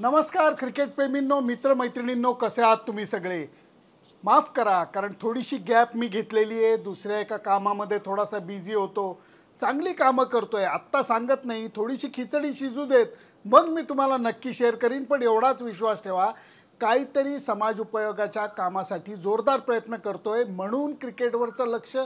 नमस्कार क्रिकेटप्रेमींनो मित्रमैत्रिणींनो कसे आहात तुम्ही सगळे माफ करा कारण थोडीशी गॅप मी घेतलेली आहे दुसऱ्या एका कामामध्ये थोडासा बिझी होतो चांगली कामं करतो आहे आत्ता सांगत नाही थोडीशी खिचडी शिजू देत मग मी तुम्हाला नक्की शेअर करीन पण एवढाच विश्वास ठेवा काहीतरी समाज उपयोगाच्या कामासाठी जोरदार प्रयत्न करतो आहे म्हणून क्रिकेटवरचं लक्ष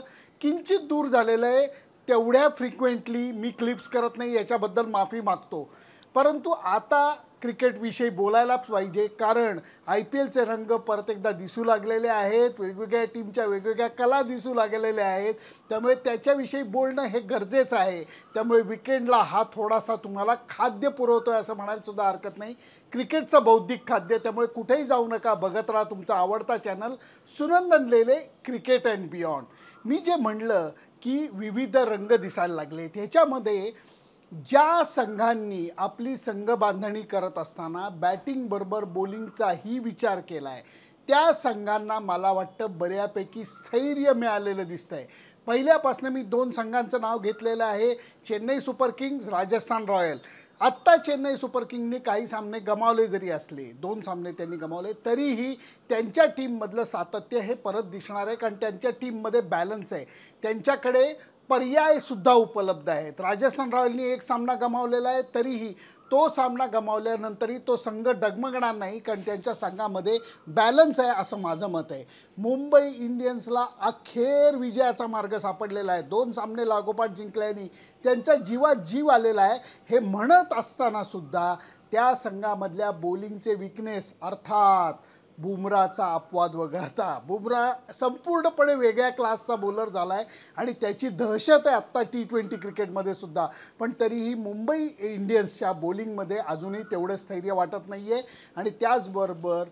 किंचित दूर झालेलं आहे तेवढ्या फ्रिक्वेंटली मी क्लिप्स करत नाही याच्याबद्दल माफी मागतो परंतु आता क्रिकेटविषयी बोलायलाच पाहिजे कारण आय पी एलचे रंग परत एकदा दिसू लागलेले आहेत वेगवेगळ्या टीमच्या वेगवेगळ्या कला दिसू लागलेल्या आहेत त्यामुळे त्याच्याविषयी बोलणं हे गरजेचं आहे त्यामुळे विकेंडला हा थोडासा तुम्हाला खाद्य पुरवतो आहे असं म्हणायलासुद्धा हरकत नाही क्रिकेटचं बौद्धिक खाद्य त्यामुळे कुठेही जाऊ नका बघत राहा तुमचा आवडता channel Sunandan Lele cricket and beyond मी जे म्हणलं की विविध रंग दिसायला लागले ह्याच्यामध्ये ज्या संघांनी आपली संघ बांधणी करत असताना बॅटिंगबरोबर बॉलिंगचाही विचार केला आहे त्या संघांना मला वाटतं बऱ्यापैकी स्थैर्य मिळालेलं दिसतं आहे पहिल्यापासून मी दोन संघांचं नाव घेतलेलं आहे Chennai Super Kings Rajasthan Royal आत्ता चेन्नई सुपर किंगने काही सामने गमावले जरी असले दोन सामने त्यांनी गमावले तरीही त्यांच्या टीममधलं सातत्य हे परत दिसणार आहे कारण त्यांच्या टीममध्ये बॅलन्स आहे त्यांच्याकडे पर्याय सुद्धा उपलब्ध आहेत राजस्थान रॉयलनी एक सामना गमावलेला आहे तरीही तो सामना गमावल्यानंतरही तो संघ डगमगणार नाही कारण त्यांच्या संघामध्ये बॅलन्स आहे असं माझं मत आहे मुंबई इंडियन्सला अखेर विजयाचा मार्ग सापडलेला आहे दोन सामने लागोपाठ जिंकल्याने त्यांच्या जीवात जीव आलेला आहे हे म्हणत असतानासुद्धा त्या संघामधल्या बॉलिंगचे विकनेस अर्थात बुमराचा अपवाद वगळता बुमरा संपूर्णपणे वेगळ्या क्लासचा बोलर झाला आहे आणि त्याची दहशत आहे आत्ता टी ट्वेंटी क्रिकेटमध्ये सुद्धा पण तरीही मुंबई इंडियन्सच्या बॉलिंगमध्ये अजूनही तेवढं स्थैर्य वाटत नाही आहे आणि त्याचबरोबर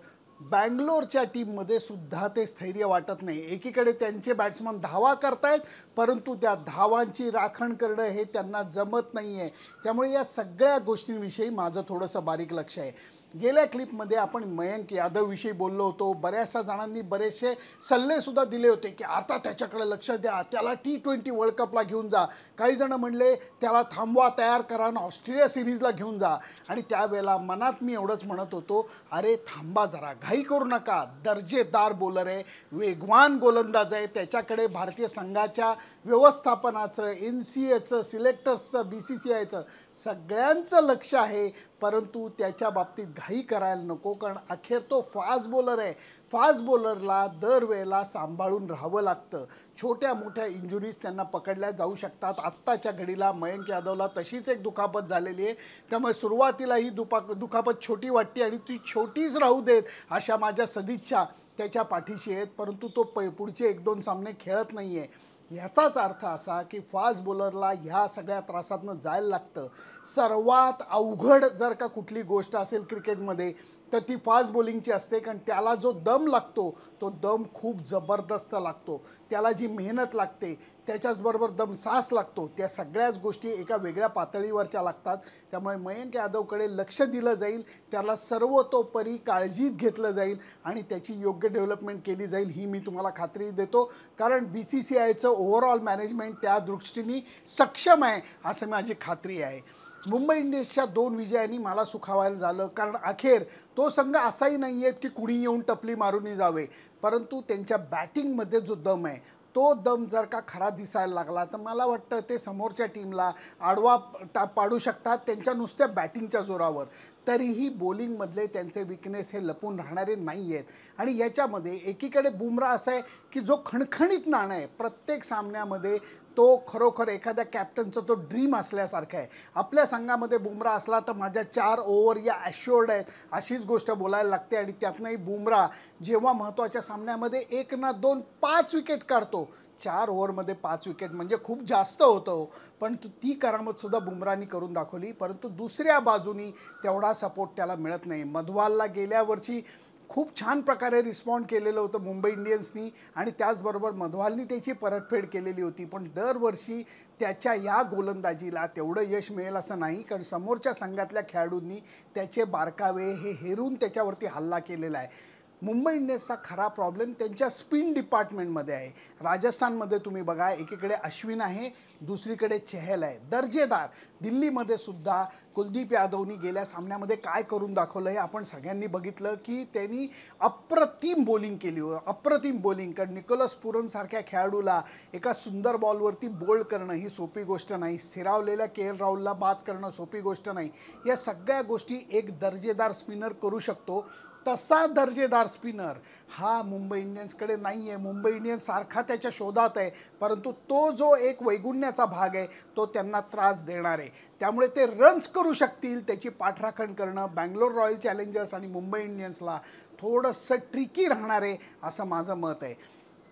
बँगलोरच्या टीममध्ये सुद्धा ते स्थैर्य वाटत नाही एकीकडे त्यांचे बॅट्समन धावा करतायत परंतु त्या धावांची राखण करणं हे त्यांना जमत नाही आहे त्यामुळे या सगळ्या गोष्टींविषयी माझं थोडंसं बारीक लक्ष आहे गेल्या क्लिपमध्ये आपण मयंक यादवविषयी बोललो होतो बऱ्याचशा जणांनी बरेचसे सल्लेसुद्धा दिले होते की आता त्याच्याकडे लक्ष द्या त्याला टी ट्वेंटी वर्ल्ड कपला घेऊन जा काही जणं म्हणले त्याला थांबवा तयार करा आणि ऑस्ट्रेलिया सिरीजला घेऊन जा आणि त्यावेळेला मनात मी एवढंच म्हणत होतो अरे थांबा जरा घाई करू नका दर्जेदार बोलर आहे वेगवान गोलंदाज आहे त्याच्याकडे भारतीय संघाच्या व्यवस्थापनाचं एन सी एचं सिलेक्टर्सचं बी सी सी आयचं सगळ्यांचं लक्ष आहे परंतु त्याच्या बाबतीत घाई करायला नको कारण अखेर तो फास्ट बॉलर आहे फास्ट बॉलरला दरवेळेला सांभाळून राहावं लागतं छोट्या मोठ्या इंजुरीज त्यांना पकडल्या जाऊ शकतात आत्ताच्या घडीला मयंक यादवला तशीच एक दुखापत झालेली आहे त्यामुळे सुरुवातीला ही दुपा दुखापत छोटी वाटते आणि ती छोटीच राहू देत अशा माझ्या सदिच्छा त्याच्या पाठीशी आहेत परंतु तो प पुढचे एक दोन सामने खेळत नाही आहे ह्याचाच अर्थ असा की फास्ट बॉलरला ह्या सगळ्या त्रासातनं जायला लागतं सर्वात अवघड जर का कुठली गोष्ट असेल क्रिकेटमध्ये तर ती फास्ट बॉलिंगची असते कारण त्याला जो दम लागतो तो दम खूप जबरदस्त लागतो त्याला जी मेहनत लागते त्याच्याचबरोबर दम सास लागतो त्या सगळ्याच गोष्टी एका वेगळ्या पातळीवरच्या लागतात त्यामुळे मयंक यादवकडे लक्ष दिलं जाईल त्याला सर्वतोपरी काळजीत घेतलं जाईल आणि त्याची योग्य डेव्हलपमेंट केली जाईल ही मी तुम्हाला खात्री देतो कारण बी सी सी आयचं ओव्हरऑल मॅनेजमेंट त्या दृष्टीने सक्षम आहे असं माझी खात्री आहे मुंबई इंडियन्सच्या दोन विजयांनी मला सुखावायला झालं कारण अखेर तो संघ असाही नाही आहे की कुणी येऊन टपली मारूनही जावे परंतु त्यांच्या बॅटिंगमध्ये जो दम आहे तो दम जर का खरा दिसायला लागला तर मला वाटतं ते समोरच्या टीमला आडवा टा पाडू शकतात त्यांच्या नुसत्या बॅटिंगच्या जोरावर तरीही बॉलिंगमधले त्यांचे विकनेस हे लपून राहणारे नाही आहेत आणि याच्यामध्ये एकीकडे बुमरा असा आहे की जो खणखणीत नाणं आहे प्रत्येक सामन्यामध्ये तो खरोखर एखाद्या कॅप्टनचा तो ड्रीम असल्यासारखा आहे आपल्या संघामध्ये बुमरा असला तर माझ्या चार ओव्हर या ॲश्युअर्ड आहेत अशीच गोष्ट बोलायला लागते आणि त्यातनंही बुमरा जेव्हा महत्त्वाच्या सामन्यामध्ये एक ना दोन पाच विकेट काढतो चार ओव्हरमध्ये पाच विकेट म्हणजे खूप जास्त होतं हो. पण ती करामतसुद्धा बुमरानी करून दाखवली परंतु दुसऱ्या बाजूनी तेवढा सपोर्ट त्याला मिळत नाही मधवालला गेल्या वर्षी खूप छान प्रकारे रिस्पॉन्ड केलेलं होतं मुंबई इंडियन्सनी आणि त्याचबरोबर मधवालनी त्याची परतफेड केलेली होती पण दरवर्षी त्याच्या या गोलंदाजीला तेवढं यश मिळेल असं नाही कारण समोरच्या संघातल्या खेळाडूंनी त्याचे बारकावे हे हेरून त्याच्यावरती हल्ला केलेला आहे मुंबई इंडियन्सचा खरा प्रॉब्लेम त्यांच्या स्पिन डिपार्टमेंटमध्ये आहे राजस्थानमध्ये तुम्ही बघा एकीकडे अश्विन आहे दुसरीकडे चहल आहे दर्जेदार दिल्लीमध्ये सुद्धा कुलदीप यादवनी गेल्या सामन्यामध्ये काय करून दाखवलं हे आपण सगळ्यांनी बघितलं की त्यांनी अप्रतिम बॉलिंग केली हो. अप्रतिम बॉलिंग कारण निकोलस पुरणसारख्या खेळाडूला एका सुंदर बॉलवरती बोल्ड करणं ही सोपी गोष्ट नाही सिरावलेल्या के एल राहुलला बाद करणं सोपी गोष्ट नाही या सगळ्या गोष्टी एक दर्जेदार स्पिनर करू शकतो तसा दर्जेदार स्पिनर हा मुंबई इंडियन्सकडे नाही आहे मुंबई इंडियन्स सारखा त्याच्या शोधात आहे परंतु तो जो एक वैगुण्याचा भाग आहे तो त्यांना त्रास देणार आहे त्यामुळे ते रन्स करू शकतील त्याची पाठराखण करणं बँगलोर रॉयल चॅलेंजर्स आणि मुंबई इंडियन्सला थोडंसं ट्रिकी राहणार आहे असं माझं मत आहे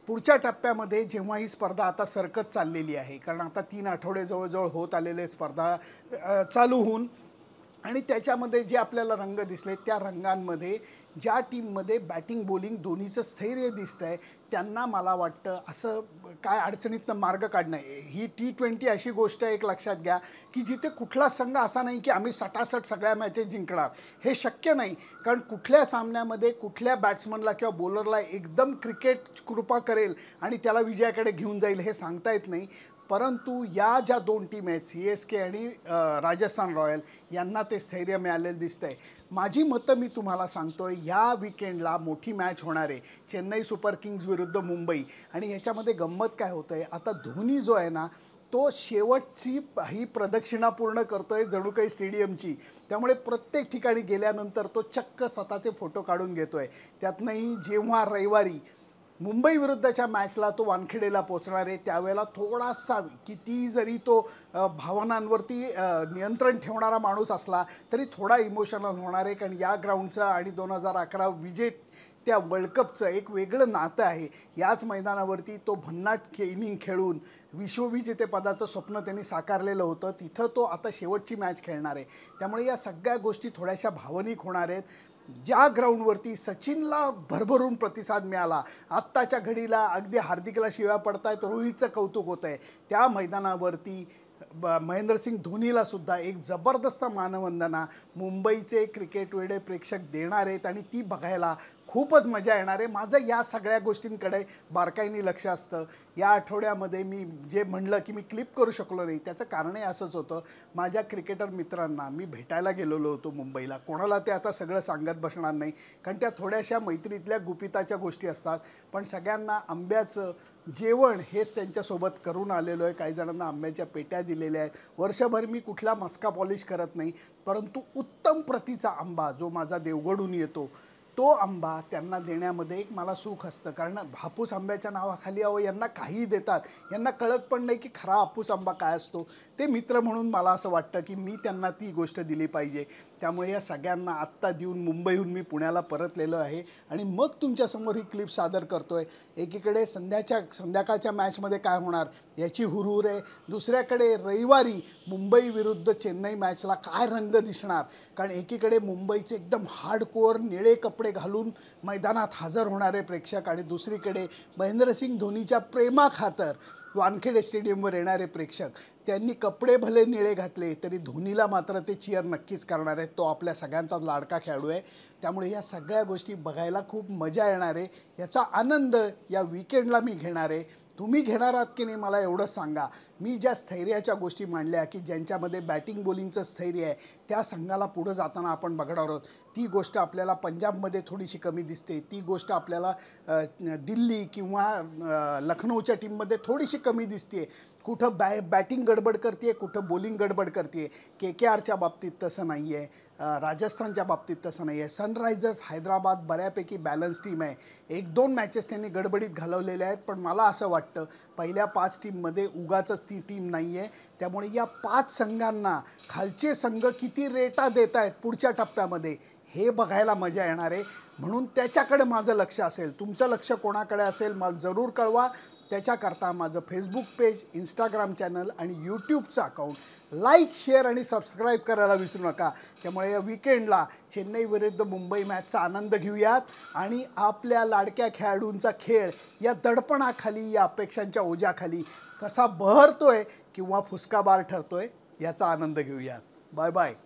पुढच्या टप्प्यामध्ये जेव्हा ही स्पर्धा आता सरकत चाललेली आहे कारण आता तीन आठवडे जवळजवळ होत आलेले स्पर्धा चालू होऊन आणि त्याच्यामध्ये जे आपल्याला रंग दिसले त्या रंगांमध्ये ज्या टीममध्ये बॅटिंग बॉलिंग दोन्हीचं स्थैर्य दिसतं आहे त्यांना मला वाटतं असं काय अडचणीतनं मार्ग काढणं ही टी ट्वेंटी अशी गोष्ट एक लक्षात घ्या की जिथे कुठला संघ असा नाही की आम्ही सटासट सगळ्या मॅचेस जिंकणार हे शक्य नाही कारण कुठल्या सामन्यामध्ये कुठल्या बॅट्समनला किंवा बॉलरला एकदम क्रिकेट कृपा करेल आणि त्याला विजयाकडे घेऊन जाईल हे सांगता येत नाही परंतु या ज्या दोन टीम आहेत सी एस के आणि राजस्थान रॉयल यांना ते स्थैर्य मिळालेलं दिसतंय माझी मतं मी तुम्हाला सांगतोय या विकेंडला मोठी मॅच होणार आहे चेन्नई सुपर किंग्ज विरुद्ध मुंबई आणि ह्याच्यामध्ये गंमत काय होतं आहे आता धोनी जो आहे ना तो शेवटची ही प्रदक्षिणा पूर्ण करतो आहे जणू काही स्टेडियमची त्यामुळे प्रत्येक ठिकाणी गेल्यानंतर तो चक्क स्वतःचे फोटो काढून घेतो आहे त्यातनंही जेव्हा रविवारी मुंबई विरुद्धच्या मॅचला तो वानखेडेला पोचणार आहे त्यावेळेला थोडासा किती जरी तो भावनांवरती नियंत्रण ठेवणारा माणूस असला तरी थोडा इमोशनल होणार आहे कारण या ग्राउंडचा आणि दोन हजार अकरा विजेत त्या वर्ल्ड कपचं एक वेगळं नातं आहे याच मैदानावरती तो भन्नाट खे इनिंग खेळून पदाचं स्वप्न त्यांनी साकारलेलं होतं तिथं तो आता शेवटची मॅच खेळणार आहे त्यामुळे या सगळ्या गोष्टी थोड्याशा भावनिक होणार आहेत ज्या ग्राउंडवरती सचिनला भरभरून प्रतिसाद मिळाला आत्ताच्या घडीला अगदी हार्दिकला शिव्या पडतायत रोहितचं कौतुक होतं आहे त्या मैदानावरती ब महेंद्रसिंग धोनीला सुद्धा एक जबरदस्त मानवंदना मुंबईचे क्रिकेटवेडे प्रेक्षक देणार आहेत आणि ती बघायला खूपच मजा येणार आहे माझं या सगळ्या गोष्टींकडे बारकाईने लक्ष असतं या आठवड्यामध्ये मी जे म्हणलं की मी क्लिप करू शकलो नाही त्याचं कारणही असंच होतं माझ्या क्रिकेटर मित्रांना मी भेटायला गेलेलो होतो मुंबईला कोणाला ते आता सगळं सांगत बसणार नाही कारण त्या थोड्याशा मैत्रीतल्या गुपिताच्या गोष्टी असतात पण सगळ्यांना आंब्याचं जेवण हेच त्यांच्यासोबत करून आलेलो आहे काही जणांना आंब्याच्या पेट्या दिलेल्या आहेत वर्षभर मी कुठला मस्का पॉलिश करत नाही परंतु उत्तम प्रतीचा आंबा जो माझा देवगडून येतो तो आंबा त्यांना देण्यामध्ये एक मला सुख असतं कारण हापूस आंब्याच्या नावाखाली अहो यांना काही देतात यांना कळत पण नाही की खरा हापूस आंबा काय असतो ते मित्र म्हणून मला असं वाटतं की मी त्यांना ती गोष्ट दिली पाहिजे त्यामुळे या सगळ्यांना आत्ता देऊन मुंबईहून मी पुण्याला परतलेलो आहे आणि मग तुमच्यासमोर ही क्लिप सादर करतो आहे एकीकडे संध्याच्या संध्याकाळच्या मॅचमध्ये काय होणार याची हुरहुर आहे दुसऱ्याकडे रविवारी मुंबई विरुद्ध चेन्नई मॅचला काय रंग दिसणार कारण एकीकडे मुंबईचे एकदम हार्डकोअर निळे कपडे घालून मैदानात हजर होणारे प्रेक्षक आणि दुसरीकडे महेंद्रसिंग धोनीच्या प्रेमाखातर वानखेडे स्टेडियमवर येणारे प्रेक्षक त्यांनी कपडे भले निळे घातले तरी धोनीला मात्र ते चिअर नक्कीच करणार आहेत तो आपल्या सगळ्यांचा लाडका खेळाडू आहे त्यामुळे ह्या सगळ्या गोष्टी बघायला खूप मजा येणार आहे याचा आनंद या विकेंडला मी घेणार आहे तुम्ही घेणार आहात की नाही मला एवढंच सांगा मी ज्या स्थैर्याच्या गोष्टी मांडल्या की ज्यांच्यामध्ये बॅटिंग बॉलिंगचं स्थैर्य आहे त्या संघाला पुढं जाताना आपण बघणार आहोत ती गोष्ट आपल्याला पंजाबमध्ये थोडीशी कमी दिसते ती गोष्ट आपल्याला दिल्ली किंवा लखनौच्या टीममध्ये थोडीशी कमी दिसते कुठं बॅ बॅटिंग गडबड करते कुठं बॉलिंग गडबड करते के के आरच्या बाबतीत तसं नाही आहे राजस्थानच्या बाबतीत तसं नाही आहे सनरायझर्स हैदराबाद बऱ्यापैकी बॅलन्स टीम आहे एक दोन मॅचेस त्यांनी गडबडीत घालवलेल्या आहेत पण मला असं वाटतं पहिल्या पाच टीममध्ये उगाचंच ती टीम नाही आहे त्यामुळे या पाच संघांना खालचे संघ किती रेटा देत आहेत पुढच्या टप्प्यामध्ये हे बघायला मजा येणार आहे म्हणून त्याच्याकडे माझं लक्ष असेल तुमचं लक्ष कोणाकडे असेल मला जरूर कळवा त्याच्याकरता माझं फेसबुक पेज इंस्टाग्राम चॅनल आणि यूट्यूबचं अकाउंट लाईक शेअर आणि सबस्क्राईब करायला विसरू नका त्यामुळे या विकेंडला चेन्नई विरुद्ध मुंबई मॅचचा आनंद घेऊयात आणि आपल्या लाडक्या खेळाडूंचा खेळ या दडपणाखाली या अपेक्षांच्या ओझ्याखाली कसा बहरतोय किंवा फुसका बार ठरतोय याचा आनंद घेऊयात बाय बाय